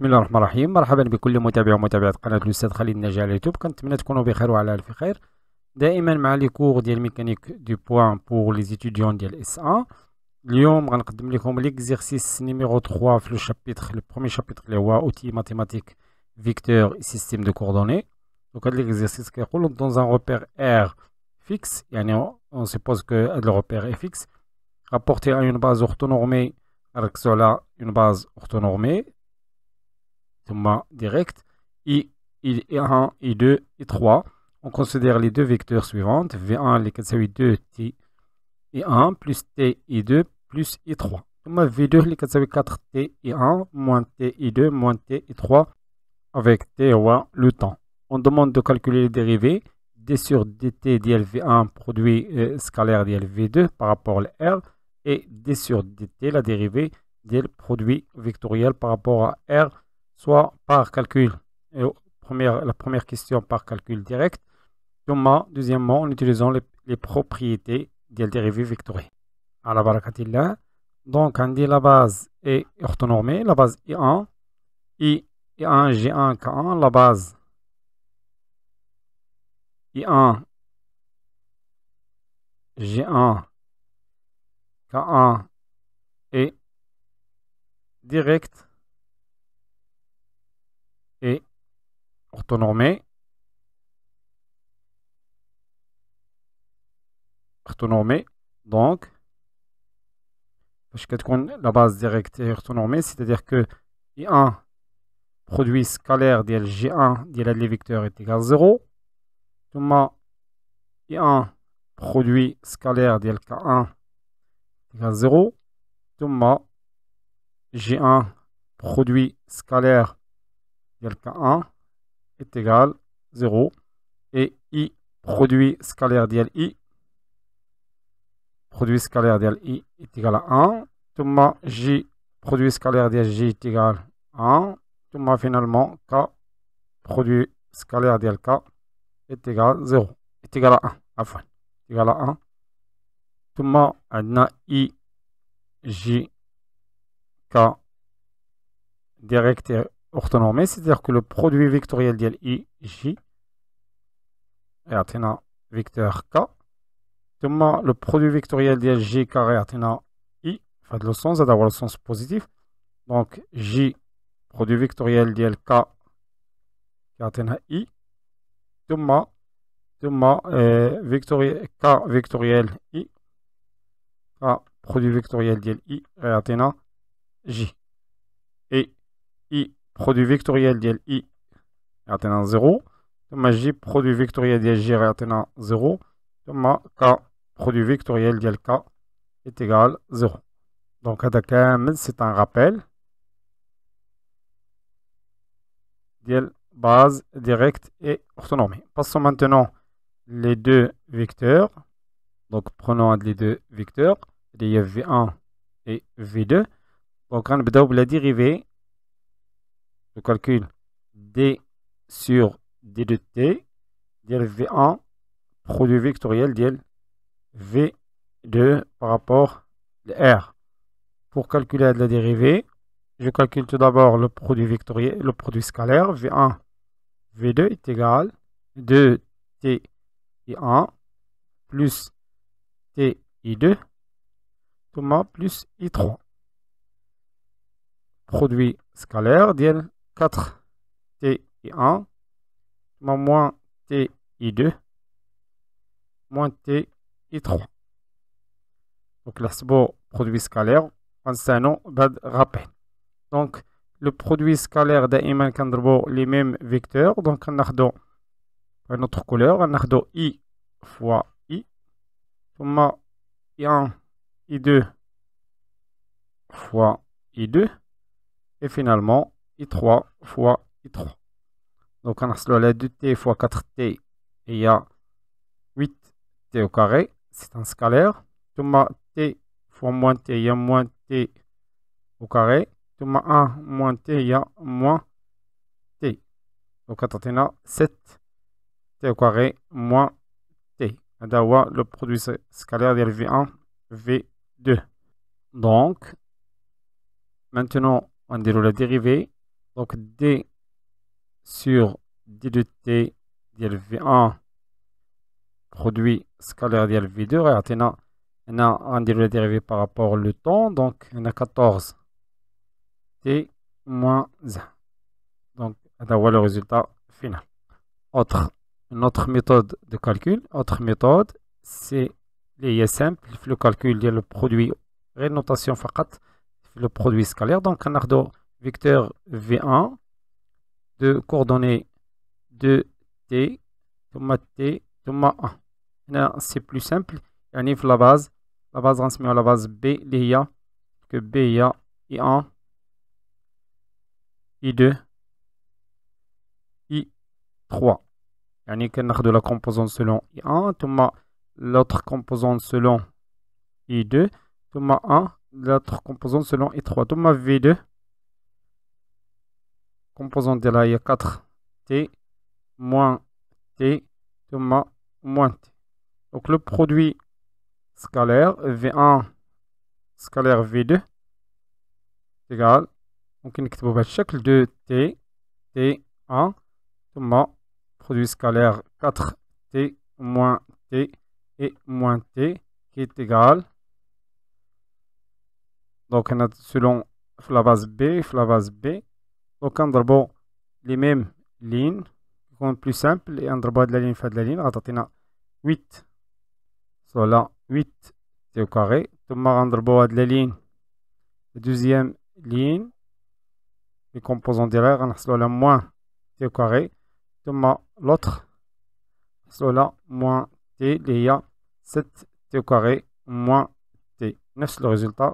Bismillah ar-Rahman ar à tous de la chaîne cours de mécanique du point pour les étudiants de l'exercice numéro 3 chapitre le chapitre outils mathématiques, vecteurs et systèmes de coordonnées l'exercice qui dans un repère R fixe on suppose que le repère est fixe rapporté à une base orthonormée avec cela une base orthonormée directement direct, I, I, 1 I 2, I 3. On considère les deux vecteurs suivantes, V1 les 2 T et 1 plus T i 2 plus I 3. V2 les 4 T i 1 moins T i 2 moins T et 3 avec T le temps. On demande de calculer les dérivés, d sur dt dlv1 produit euh, scalaire dlv2 par rapport à r et d sur dt la dérivée dl produit vectoriel par rapport à r soit par calcul, et la première question par calcul direct, deuxièmement en utilisant les, propriétés des dérivées vectorielles. À la là, Donc on dit la base est orthonormée, la base I1, I, I1, G1, K1, la base I1, G1, K1 est directe orthonormé, orthonormé, donc, la base directe est orthonormée, c'est-à-dire que I1 produit scalaire ديال G1 de les vecteurs est égal à 0, thomas I1 produit scalaire ديال K1 est égal à 0, thomas G1 produit scalaire ديال K1 est égal 0 et i produit scalaire d'I i produit scalaire ديال i est égal à 1 monde j produit scalaire d'I j est égal à 1 puis finalement k produit scalaire ديال k est égal à 0 est égal à 1 عفوا égal à 1 i j k directeur orthonormé, c'est-à-dire que le produit vectoriel de j est un vecteur K. Le produit vectoriel de J carré est I, enfin le sens, c'est d'avoir le sens positif. Donc J, produit vectoriel de K est I. Demain, demain, euh, K vectoriel I, K produit vectoriel de I est J. Et I produit vectoriel ديال i يعطينا 0 ثم j produit vectoriel ديال j يعطينا 0 k produit vectoriel de k est égal 0 donc c'est un rappel ديال base directe et autonome. passons maintenant les deux vecteurs donc prenons les deux vecteurs df v1 et v2 donc on va la dérivée je calcule D sur D de T, DL V1, produit vectoriel DL V2 par rapport à R. Pour calculer la dérivée, je calcule tout d'abord le produit vectoriel, le produit scalaire V1, V2 est égal à 2 T 1 plus T 2 Thomas plus I3. Produit scalaire DL 4ti1 t moins i 2 moins ti3 donc là c'est le produit scalaire nom bad rappel donc le produit scalaire دائما les mêmes vecteurs donc ardo une autre couleur ardo i fois i ثم i1 i2 fois i2 et finalement I3 fois I3. Donc on a la 2t fois 4t et il y a 8t au carré, c'est un scalaire. Tout t fois moins t, il y a moins t au carré. Tout 1 moins t, il y a moins t. Donc on a 7t au carré moins t. Adawa le produit scalaire de V1, V2. Donc, maintenant, on déroule la dérivée. Donc D sur D de T V1 produit scalaire d V2. Regardez, on a un dérivé par rapport au temps. Donc on a 14 T moins 1. Donc on a le résultat final. Autre, autre méthode de calcul. Autre méthode, c'est l'ISM. Le calcul, il y a le produit, rénotation facat, le produit scalaire. Donc on a vecteur V1 de coordonnées de T, Thomas T, Thomas 1. C'est plus simple. Il la base. La base, à la base B, a que B, il y a I1, I2, I3. Il y a de la composante selon I1, Thomas l'autre composante selon I2, Thomas 1, l'autre composante selon I3, Thomas V2, composante de la il 4t moins t, moins t. Donc le produit scalaire V1 scalaire V2 égal. donc il pas de chaque 2t t1 Thomas produit scalaire 4t moins t et moins t qui est égal donc on a selon la base B, la base B donc, can de les mêmes lignes sont plus simple. et en rebond de la ligne fait de la ligne. 8, cela 8 t au carré. Thomas rebond de la ligne deuxième ligne. Les composants derrière cela moins t au carré. Thomas l'autre cela moins t les t carré moins t. Quel le résultat?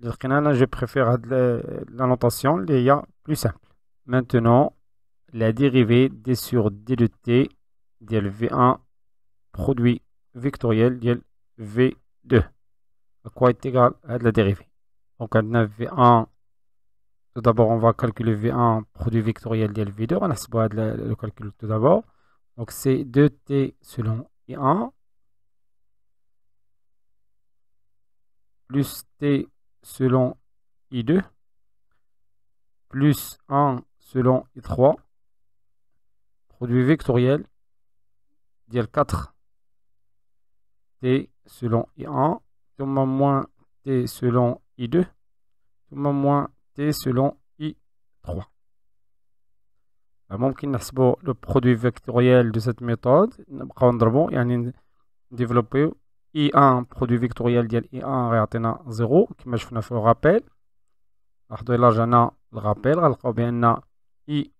je préfère la notation les plus simple. Maintenant, la dérivée d sur d de t ديال V1 produit vectoriel ديال V2 quoi est égal à la dérivée donc on a V1 tout d'abord on va calculer V1 produit vectoriel ديال V2 on a le calcul tout d'abord donc c'est 2t selon I1 plus t selon I2 plus 1 selon I3, produit vectoriel, dial 4, T selon I1, moins T selon I2, tout moins T selon I3. La qui le produit vectoriel de cette méthode, il y a développé I1, produit vectoriel dial I1, 0, qui fait un rappel. Alors, bah, de là, j'en le rappel, alors, bien, I,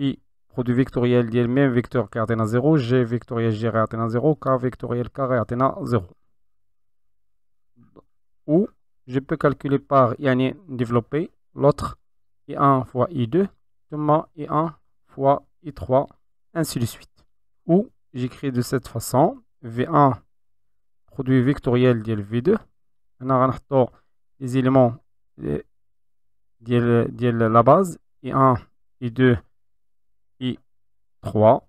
I produit vectoriel vecteur qui est à 0 G vectoriel g à 0 K vectoriel carré à 0 ou je peux calculer par يعني développer l'autre I1 fois I2 ثم I1 fois I3 ainsi de suite ou j'écris de cette façon V1 produit vectoriel ديال V2 هنا غنحطو les éléments ديال euh, la base et 1, et 2, et 3.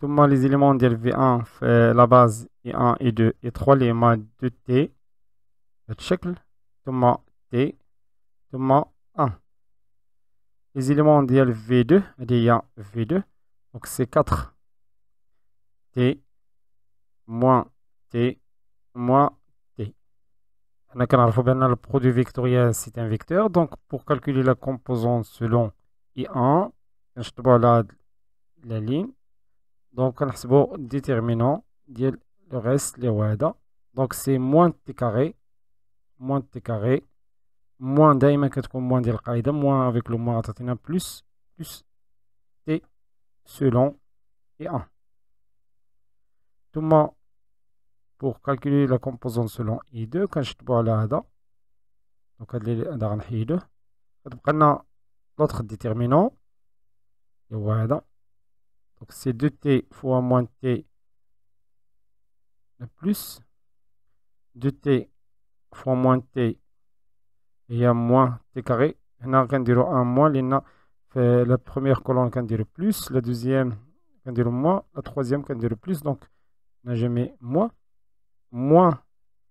ثم les éléments ديال V1 la base Et 1 et 2 et 3 Les éléments de t le الشكل ثم T ثم 1 les éléments ديال V2 هذه V2 donc c'est 4 T moins T moins on a le produit vectoriel, c'est un vecteur. Donc, pour calculer la composante selon I1, je là la ligne. Donc, on a le déterminant, le reste, les wada. Donc, c'est moins t carré, moins t carré, moins moins moins avec le moins à plus, plus t selon I1. Tout le monde, pour calculer la composante selon I2, quand je te vois là, donc elle est dans I2, on a l'autre déterminant, donc c'est 2t fois moins t le plus, 2t fois moins t, et il y a moins t carré, on a un moins, lina fait la première colonne qui le plus, la deuxième qui le moins, la troisième qui le plus, donc on n'a jamais moins moins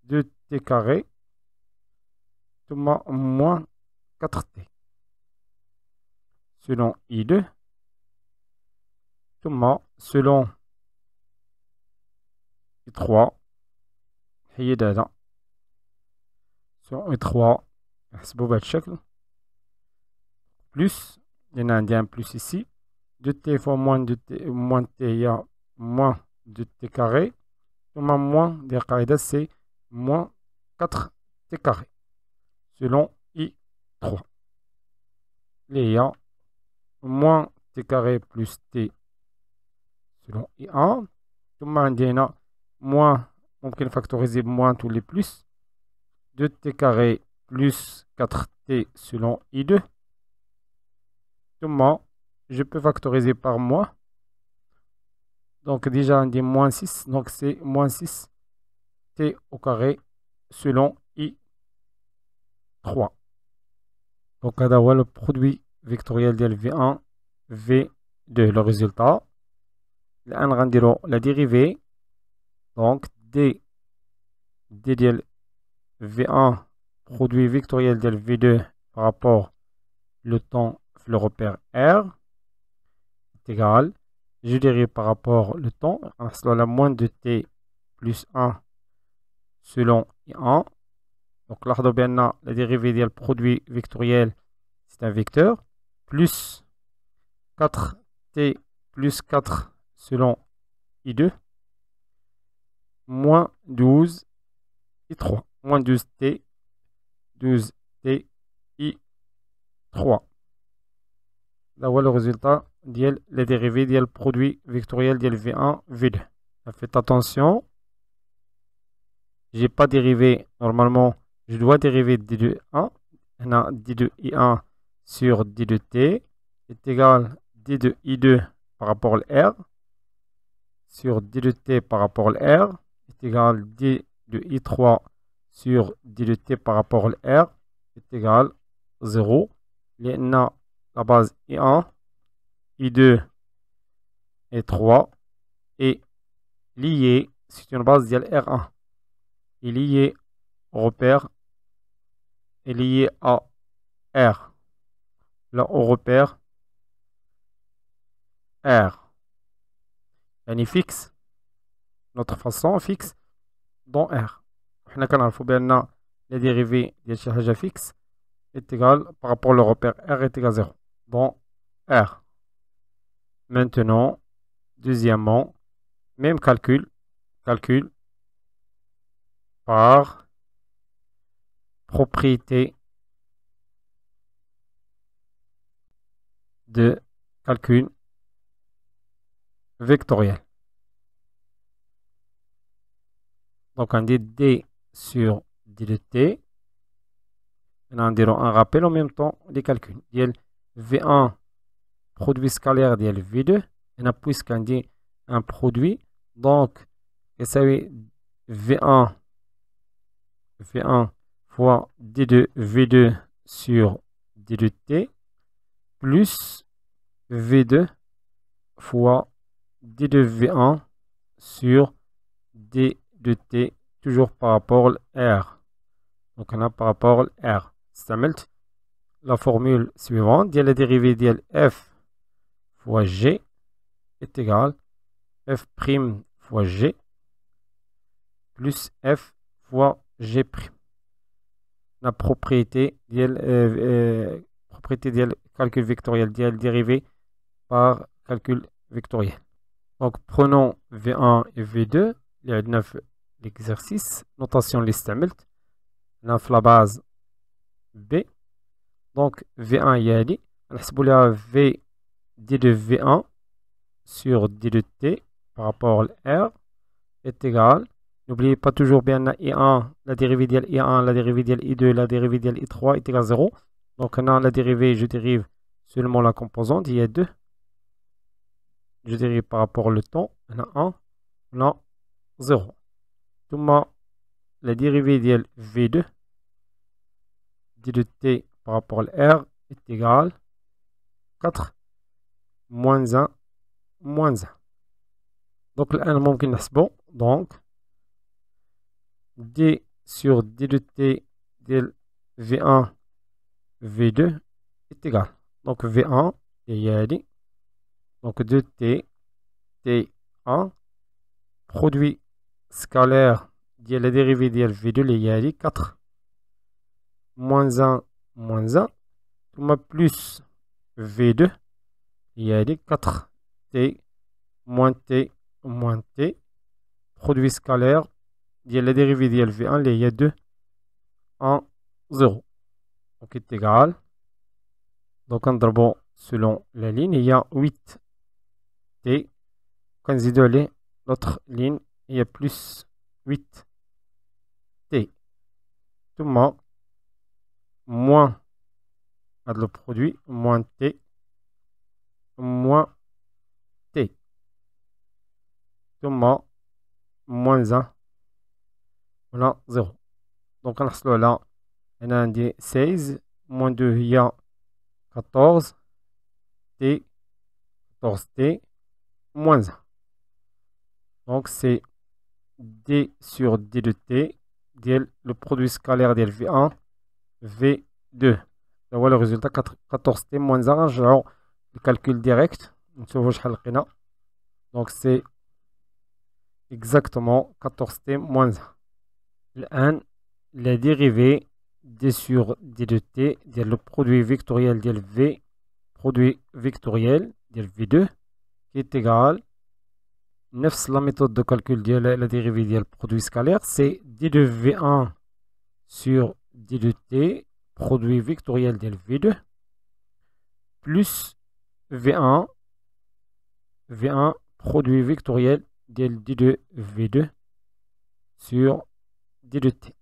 2t carré tout moins 4t selon i2 tout selon i3 هي selon i3 plus il y en a un plus ici 2t fois moins 2t moins t moins 2t carré Comment moins des carré c'est moins 4 t carré, selon I3. Léa moins t carré plus t selon I1. Tout le a moins, on peut factoriser moins tous les plus. 2t carré plus 4t selon I2. Comment? je peux factoriser par moins. Donc déjà on dit moins 6, donc c'est moins 6 t au carré selon i3. Donc on d'avoir le produit vectoriel de v1 v2 le résultat. va dire la dérivée donc d d de v1 produit vectoriel de v2 par rapport le temps le repère r est égal je dirais par rapport le temps, la moins de t plus 1 selon I1. Donc là, la dérivée du produit vectoriel, c'est un vecteur, plus 4t plus 4 selon I2, moins 12 I3, moins 12t, 12t I3. Là, voilà le résultat ديال لي ديريفي ديال البرودوي فيكتوريال ديال Faites 1 Je n'ai pas dérivé. Normalement, je dois dériver d 2 i 1 هنا d 2 i 1 sur d 2 تي égal à d 2 i 2 par rapport à r sur d 2 t rapport à R ار égal à d 2 i 3 sur d 2 t rapport à à ار égal à 0 a la base i 1 I2 et 3 est lié, c'est une base dial R1 est lié au repère est lié à R là au repère R fixe notre façon fixe dans R faut bien que la dérivée de la charge fixe est égale par rapport au repère R est à 0 dans R Maintenant, deuxièmement, même calcul, calcul par propriété de calcul vectoriel. Donc on dit D sur D de T. On un rappel en même temps des calculs. V1 produit scalaire ديال V2 هنا un produit un produit. Donc, c'est V1 V1 fois D2 V2 sur D2T plus V2 fois D2V1 sur D2T toujours par rapport à R. Donc on a par rapport à R. la formule suivante. Il la dérivée de F fois G est égal f F' fois G plus F fois G'. La propriété de euh, euh, propriété calcul vectoriel ديال dérivé par calcul vectoriel. Donc prenons V1 et V2 Il y a 9 l'exercice notation اللي استعملت هنا 9 la base B. Donc V1 y dit la a V d de V1 sur d de T par rapport à R est égal. N'oubliez pas toujours bien la I1, la dérivée di I1, la dérivée di I2, la dérivée di I3 est égal à 0. Donc on la dérivée, je dérive seulement la composante, il y 2. Je dérive par rapport au temps, on a 1, on a 0. Donc la dérivée di V2 d de t par rapport à R est à 4 moins 1 moins 1 Donc, qui الان ممكن bon. Donc, D sur d de t v1 v2 est égal donc v1 est égal donc 2t t1 produit scalaire de la dérivée de v2 est 4 moins 1 moins 1 plus v2 il y a les 4t moins t moins t produit scalaire il y a la dérivée de lv 1 il y a 2 en 0 donc est égal donc en drabant selon la ligne il y a 8 t quand ils l'autre ligne il y a plus 8 t tout le monde moins le produit moins t moins t. moins 1 voilà 0 là on a un d 16 moins 2 a 14 t 14 t moins 1 donc c'est d sur d de t le produit scalaire de v1 v2 on voit le résultat 14 t moins 1 Genre, le calcul direct. Donc c'est exactement 14t moins 1. La dérivée d sur d de t, le produit vectoriel de v, produit vectoriel de v2, qui est égal 9. La méthode de calcul de la dérivée du produit scalaire c'est d de v 1 sur d de t produit vectoriel de v 2 plus V1 V1 produit vectoriel del D2 V2 sur D2T.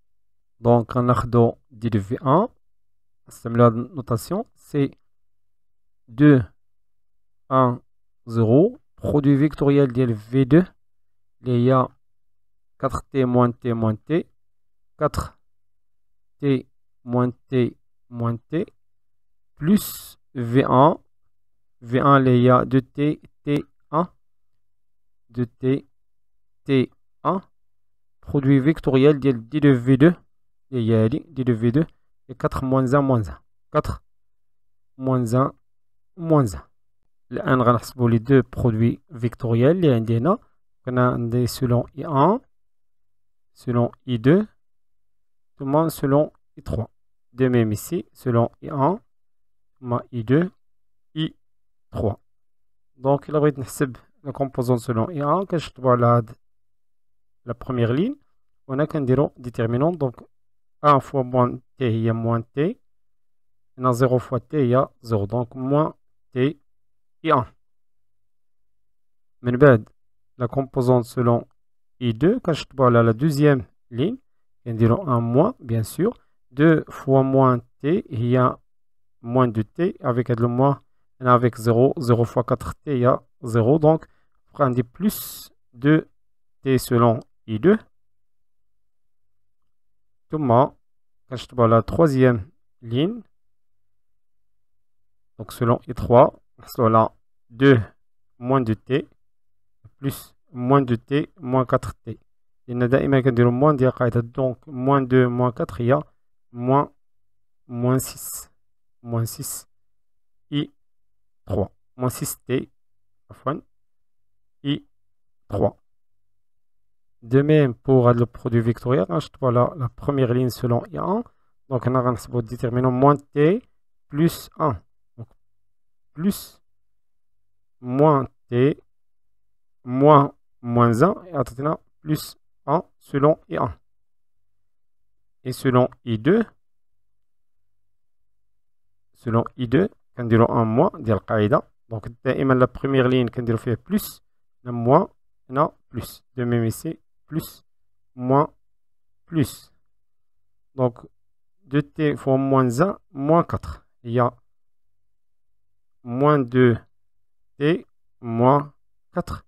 Donc on a D2 V1 la notation c'est 2 1 0 produit vectoriel d'L V2 il y a 4T moins T moins T 4T moins T moins T plus V1 V1, les A, 2T, T1, 2T, T1, produit vectoriel de D 2 V2, les D 2 V2, et 4 moins 1 moins 1. 4 moins 1 moins 1. Le 1 les deux produits vectoriels, les NDNA, on a des selon I1, selon I2, tout le monde selon I3. De même ici, selon I1, ma I2, 3 donc il va la composante selon i quand cache vois la première ligne on a qu'un déterminant donc 1 fois moins t il y a moins t et 0 fois t il y a 0 donc moins t et 1 mais la composante selon i2 cache vois la deuxième ligne on a un moins bien sûr 2 fois moins t il y a moins de t avec le moins avec 0, 0 fois 4t, il y a 0. Donc, on des plus 2t selon I2. Thomas, je vois la troisième ligne. Donc, selon I3, on a 2 moins 2t plus moins 2t moins 4t. Et on a moins donc moins 2 moins 4 il y 6 moins 6 3. Moins 6t, i 3. De même pour le produit vectoriel, je vois la première ligne selon i1. Donc, on a un déterminant moins t plus 1. Donc, plus moins t moins moins 1 et maintenant plus 1 selon i1. Et selon i2, selon i2, on a un moins, Donc, la première ligne, qui il fait plus. Le moins, non plus. De même, ici plus, moins, plus. Donc, 2T, fois moins 1, moins 4. Il y a moins 2 et moins 4,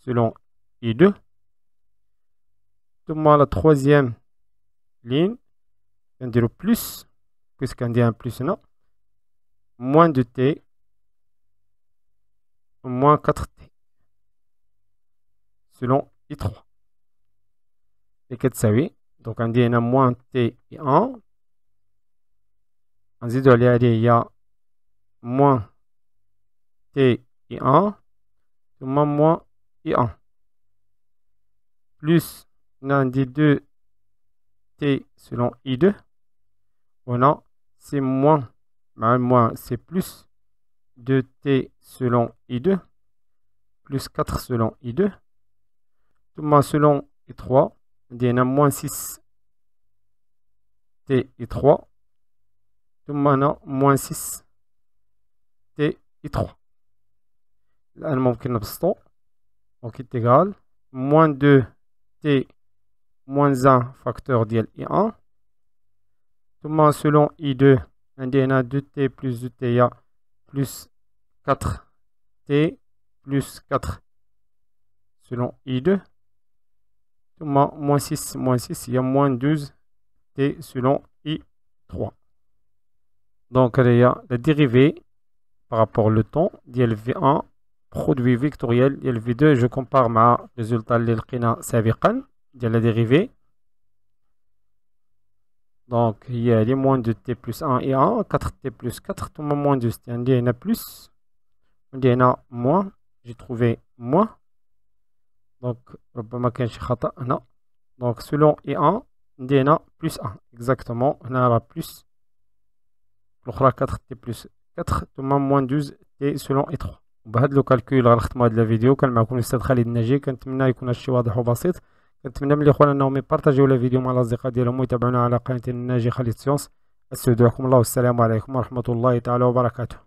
selon I2. Deux mois, la troisième ligne, plus plus. dit un plus, non moins 2 t, moins 4t, selon I3. Et quest ça veut Donc on dit y a moins t et 1. On dit il y a moins t et 1, moins moins i 1. Plus, on a dit 2t selon I2. On c'est moins moins c'est plus 2t selon i2 plus 4 selon i2 tout monde selon i3 a moins 6 t i3 tout moins moins 6 t i3 الآن donc Donc est égal moins 2 t moins 1 facteur l i1 tout monde selon i2 DNA 2T plus 2TA plus 4T plus 4 selon I2. Moins 6, moins 6, il y a moins 12T selon I3. Donc, il y a la dérivée par rapport au temps v 1 produit vectoriel v 2 Je compare ma résultat Il y de la dérivée. Donc, il y a les moins de t plus 1 et 1, 4t plus 4, tout le moins de t, on dit plus, un dit moins, j'ai trouvé moins. Donc, donc selon et 1, on dit plus 1, exactement, on a la plus, 4t plus 4, tout le moins 12t selon et 3. Bah, vidéo, لو vous غنختم هذه الفيديو كان معكم vous كنتمنى من الاخوان انهم يبارطاجيو فيديو مع الاصدقاء ديالهم ويتابعونا على قناه الناجي خالد سيونس استودعكم الله والسلام عليكم ورحمه الله تعالى وبركاته